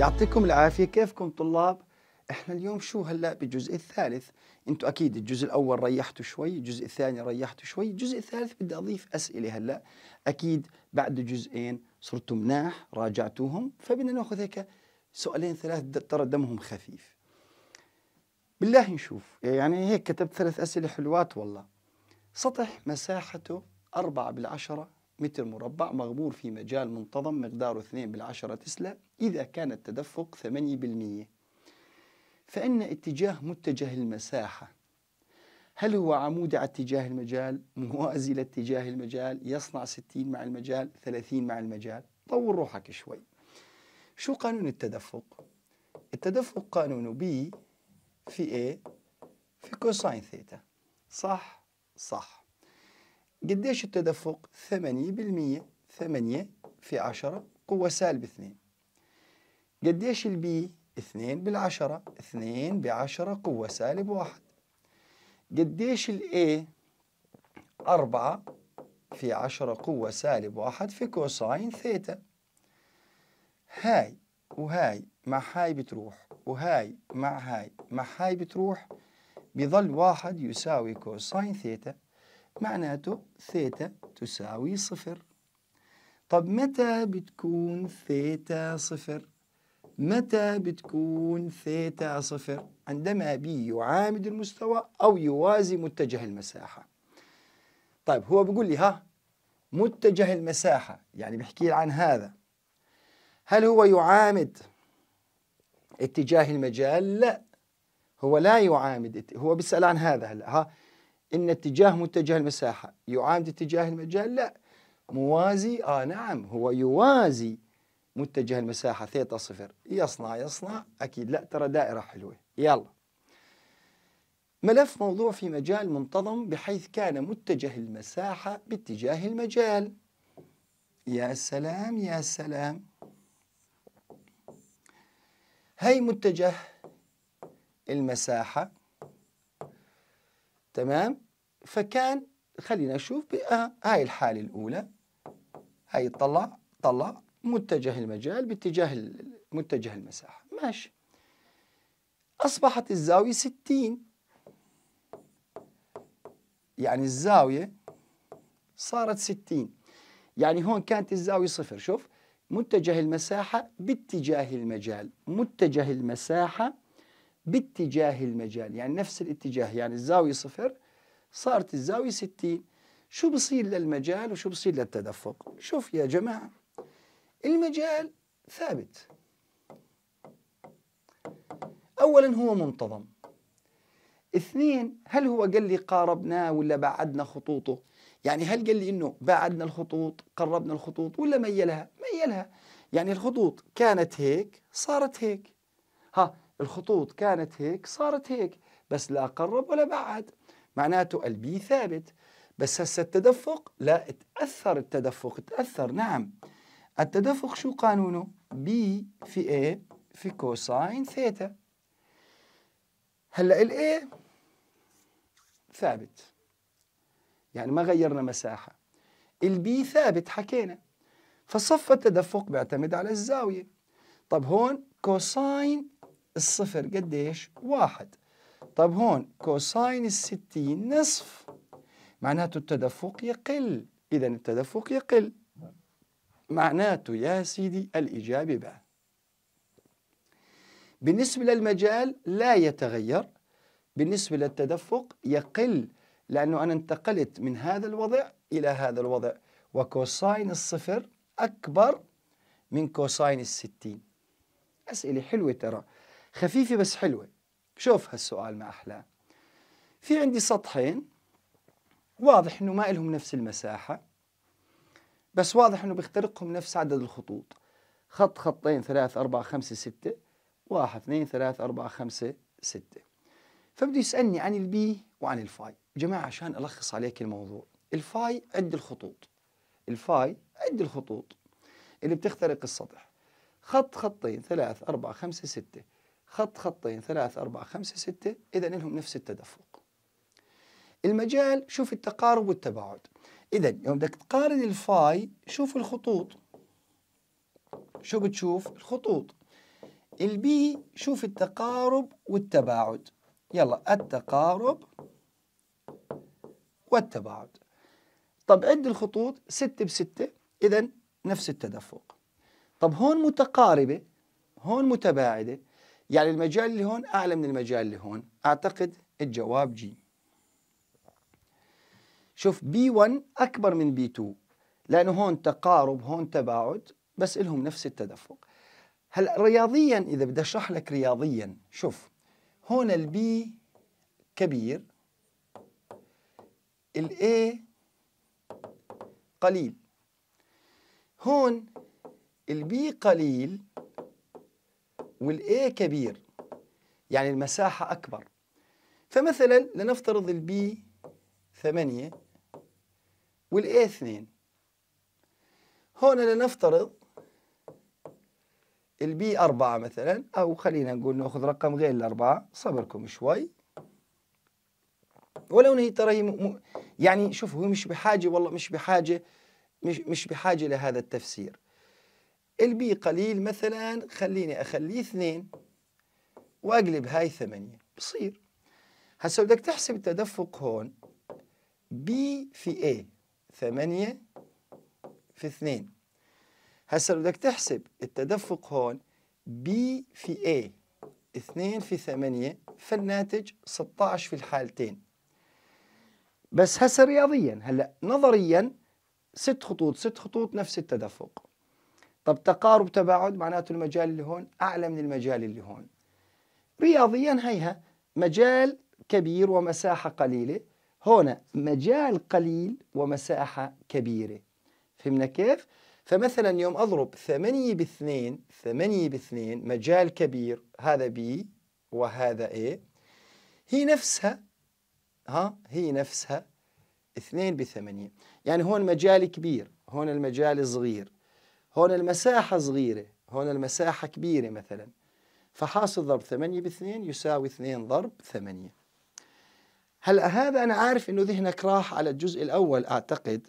يعطيكم العافية كيفكم طلاب احنا اليوم شو هلا بالجزء الثالث انتم اكيد الجزء الاول ريحتوا شوي الجزء الثاني ريحتوا شوي الجزء الثالث بدي اضيف اسئله هلا اكيد بعد جزئين صرتوا مناح راجعتوهم فبدنا ناخذ هيك سؤالين ثلاث ترى دمهم خفيف بالله نشوف يعني هيك كتبت ثلاث اسئله حلوات والله سطح مساحته 4 بالعشرة متر مربع مغمور في مجال منتظم مقداره 2 بالعشرة تسلا إذا كان التدفق 8% فإن اتجاه متجه المساحة هل هو عمود على اتجاه المجال موازي لاتجاه المجال يصنع 60 مع المجال 30 مع المجال طور روحك شوي شو قانون التدفق التدفق قانونه بي في A في كوساين ثيتا صح صح قديش التدفق؟ 8% 8 في 10 قوة سالب 2 قديش البي؟ 2 بالعشرة 2 بعشرة قوة سالب 1 قديش الاي؟ 4 في 10 قوة سالب 1 في كوساين ثيتا هاي وهاي مع هاي بتروح وهاي مع هاي مع هاي بتروح بظل واحد يساوي كوساين ثيتا معناته ثيتا تساوي صفر طب متى بتكون ثيتا صفر؟ متى بتكون ثيتا صفر؟ عندما بي يعامد المستوى أو يوازي متجه المساحة طيب هو بيقول لي ها متجه المساحة يعني بحكي عن هذا هل هو يعامد اتجاه المجال؟ لا هو لا يعامد هو بيسأل عن هذا هلا ها ان اتجاه متجه المساحه يعامد اتجاه المجال لا موازي اه نعم هو يوازي متجه المساحه ثيتا صفر يصنع يصنع اكيد لا ترى دائره حلوه يلا ملف موضوع في مجال منتظم بحيث كان متجه المساحه باتجاه المجال يا سلام يا سلام هي متجه المساحة تمام فكان خلينا نشوف آه، هاي الحالة الأولى هاي طلع طلع متجه المجال باتجاه متجه المساحة ماشي أصبحت الزاوية 60 يعني الزاوية صارت 60 يعني هون كانت الزاوية صفر شوف متجه المساحة باتجاه المجال متجه المساحة باتجاه المجال يعني نفس الاتجاه يعني الزاوية صفر صارت الزاوية 60 شو بصير للمجال وشو بصير للتدفق شوف يا جماعة المجال ثابت أولا هو منتظم اثنين هل هو قال لي قاربناه ولا بعدنا خطوطه يعني هل قال لي انه بعدنا الخطوط قربنا الخطوط ولا ميلها ميلها يعني الخطوط كانت هيك صارت هيك ها الخطوط كانت هيك صارت هيك بس لا قرب ولا بعد معناته البي ثابت بس هسه التدفق لا تأثر التدفق تأثر نعم التدفق شو قانونه بي في اي في كوساين ثيتا هلا الاي ثابت يعني ما غيرنا مساحة البي ثابت حكينا فصف التدفق بيعتمد على الزاوية طب هون كوساين الصفر قديش واحد طب هون كوساين الستين نصف معناته التدفق يقل إذا التدفق يقل معناته يا سيدي الإجابة باء بالنسبة للمجال لا يتغير بالنسبة للتدفق يقل لأنه أنا انتقلت من هذا الوضع إلى هذا الوضع وكوساين الصفر أكبر من كوساين الستين أسئلة حلوة ترى خفيفة بس حلوة شوف هالسؤال ما أحلى في عندي سطحين واضح أنه ما لهم نفس المساحة بس واضح أنه بيخترقهم نفس عدد الخطوط خط خطين ثلاث أربعة خمسة ستة واحد اثنين ثلاث أربعة خمسة ستة فبده يسألني عن البي وعن الفاي جماعة عشان ألخص عليك الموضوع الفاي عد الخطوط الفاي عد الخطوط اللي بتخترق السطح خط خطين ثلاث أربعة خمسة ستة خط خطين ثلاثة أربعة خمسة ستة إذا لهم نفس التدفق المجال شوف التقارب والتباعد إذا يوم بدك تقارن الفاي شوف الخطوط شو بتشوف الخطوط البي شوف التقارب والتباعد يلا التقارب والتباعد طب عد الخطوط ستة بستة إذا نفس التدفق طب هون متقاربة هون متباعدة يعني المجال اللي هون أعلى من المجال اللي هون أعتقد الجواب جي شوف بي 1 أكبر من بي 2 لأنه هون تقارب هون تباعد بس لهم نفس التدفق هلا رياضيا إذا بدي أشرح لك رياضيا شوف هون البي كبير الاي قليل هون البي قليل والاي كبير يعني المساحة أكبر فمثلا لنفترض البي ثمانية والاي اثنين هنا لنفترض البي أربعة مثلا أو خلينا نقول نأخذ رقم غير الأربعة صبركم شوي ولو هي ترى هي م... يعني شوف هو مش بحاجة والله مش بحاجة مش مش بحاجة لهذا التفسير البي قليل مثلا خليني اخليه اثنين واقلب هاي ثمانية بصير هسه بدك تحسب التدفق هون بي في اي ثمانية في اثنين هسه بدك تحسب التدفق هون بي في اي اثنين في ثمانية فالناتج 16 في الحالتين بس هسه رياضيا هلا نظريا ست خطوط ست خطوط نفس التدفق طب تقارب تباعد معناته المجال اللي هون أعلى من المجال اللي هون رياضيا هيها مجال كبير ومساحة قليلة هنا مجال قليل ومساحة كبيرة فهمنا كيف؟ فمثلا يوم أضرب 8 باثنين 8 باثنين مجال كبير هذا بي وهذا A إيه. هي نفسها ها هي نفسها 2 بثمانية يعني هون مجال كبير هون المجال صغير هون المساحة صغيرة هون المساحة كبيرة مثلا فحاصل ضرب 8 باثنين يساوي 2 ضرب 8 هلا هذا أنا عارف إنه ذهنك راح على الجزء الأول أعتقد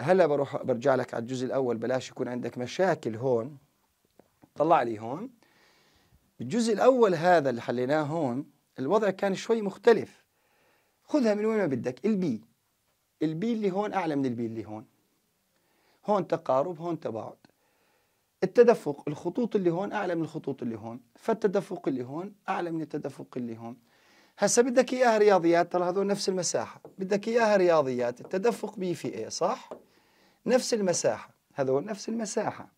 هلا بروح برجع لك على الجزء الأول بلاش يكون عندك مشاكل هون طلع لي هون الجزء الأول هذا اللي حليناه هون الوضع كان شوي مختلف خذها من وين ما بدك البي البي اللي هون أعلى من البي اللي هون هون تقارب هون تباعد التدفق الخطوط اللي هون اعلى من الخطوط اللي هون فالتدفق اللي هون اعلى من التدفق اللي هون هسه بدك اياها رياضيات ترى هذول نفس المساحه بدك اياها رياضيات التدفق بي في اي صح نفس المساحه هذول نفس المساحه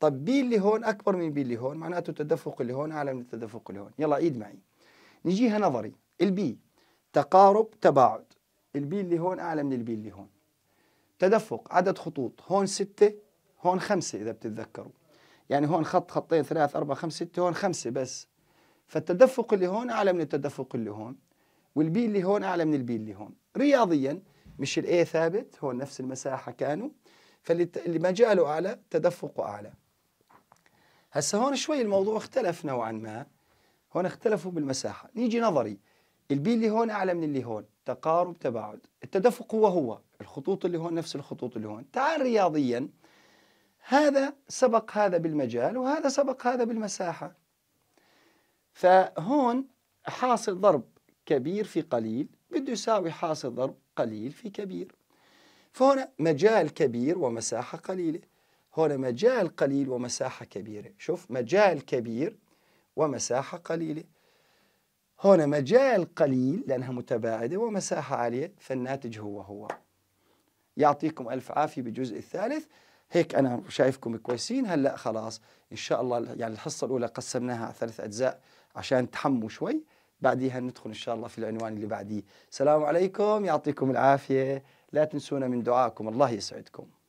طب بي اللي هون اكبر من بي اللي هون معناته التدفق اللي هون اعلى من التدفق اللي هون يلا عيد معي نجيها نظري البي تقارب تباعد البي اللي هون اعلى من البي اللي هون تدفق عدد خطوط هون ستة هون خمسة إذا بتتذكروا يعني هون خط خطين ثلاث أربعة خمسة ستة هون خمسة بس فالتدفق اللي هون أعلى من التدفق اللي هون والبي اللي هون أعلى من البي اللي هون رياضيا مش الاي ثابت هون نفس المساحة كانوا فاللي مجاله أعلى تدفقه أعلى هسا هون شوي الموضوع اختلف نوعا ما هون اختلفوا بالمساحة نيجي نظري البي اللي هون اعلى من اللي هون تقارب تباعد التدفق هو هو الخطوط اللي هون نفس الخطوط اللي هون تعال رياضيا هذا سبق هذا بالمجال وهذا سبق هذا بالمساحة فهون حاصل ضرب كبير في قليل بده يساوي حاصل ضرب قليل في كبير فهنا مجال كبير ومساحة قليلة هنا مجال قليل ومساحة كبيرة شوف مجال كبير ومساحة قليلة هنا مجال قليل لأنها متباعدة ومساحة عالية فالناتج هو هو يعطيكم ألف عافية بالجزء الثالث هيك أنا شايفكم كويسين هلأ خلاص إن شاء الله يعني الحصة الأولى قسمناها على ثلاث أجزاء عشان تحموا شوي بعديها ندخل إن شاء الله في العنوان اللي بعديه السلام عليكم يعطيكم العافية لا تنسونا من دعائكم الله يسعدكم